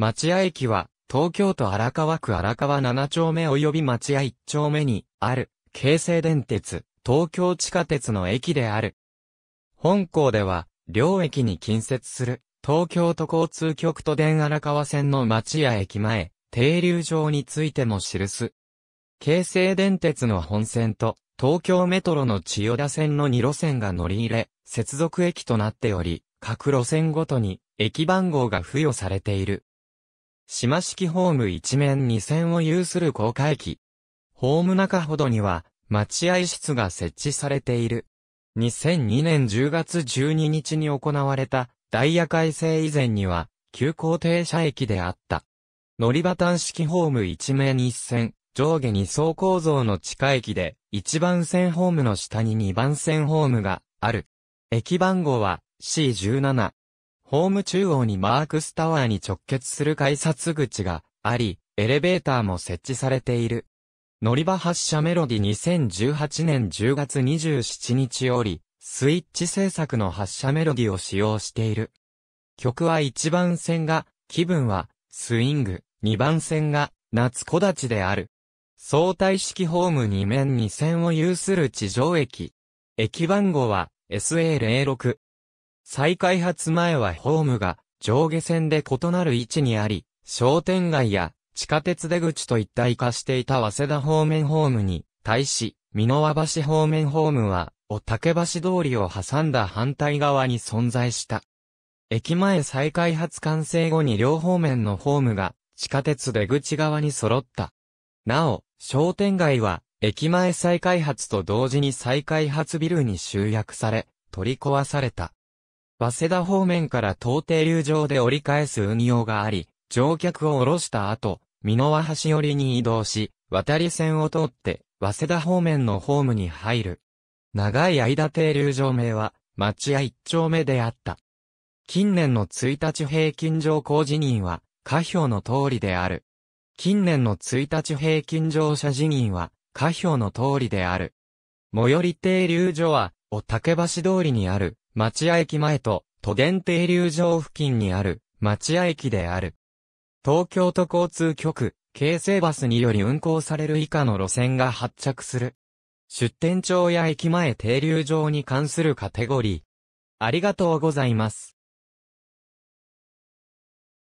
町屋駅は、東京都荒川区荒川7丁目及び町屋1丁目に、ある、京成電鉄、東京地下鉄の駅である。本校では、両駅に近接する、東京都交通局都電荒川線の町屋駅前、停留場についても記す。京成電鉄の本線と、東京メトロの千代田線の2路線が乗り入れ、接続駅となっており、各路線ごとに、駅番号が付与されている。島式ホーム一面二線を有する高架駅。ホーム中ほどには、待合室が設置されている。2002年10月12日に行われた、ダイヤ改正以前には、急行停車駅であった。乗り場端式ホーム一面一線、上下二層構造の地下駅で、一番線ホームの下に二番線ホームがある。駅番号は C17。ホーム中央にマークスタワーに直結する改札口があり、エレベーターも設置されている。乗り場発車メロディ2018年10月27日より、スイッチ制作の発車メロディを使用している。曲は1番線が、気分は、スイング、2番線が、夏小立である。相対式ホーム2面2線を有する地上駅。駅番号は、SA06。再開発前はホームが上下線で異なる位置にあり、商店街や地下鉄出口と一体化していた早稲田方面ホームに対し、美濃和橋方面ホームは、お竹橋通りを挟んだ反対側に存在した。駅前再開発完成後に両方面のホームが地下鉄出口側に揃った。なお、商店街は駅前再開発と同時に再開発ビルに集約され、取り壊された。早稲田方面から東停留場で折り返す運用があり、乗客を降ろした後、美濃輪橋寄りに移動し、渡り線を通って、早稲田方面のホームに入る。長い間停留場名は、町屋一丁目であった。近年の1日平均乗降辞任は、下表の通りである。近年の1日平均乗車辞任は、下表の通りである。最寄り停留所は、お竹橋通りにある、町屋駅前と都電停留場付近にある町屋駅である。東京都交通局、京成バスにより運行される以下の路線が発着する。出店町や駅前停留場に関するカテゴリー。ありがとうございます。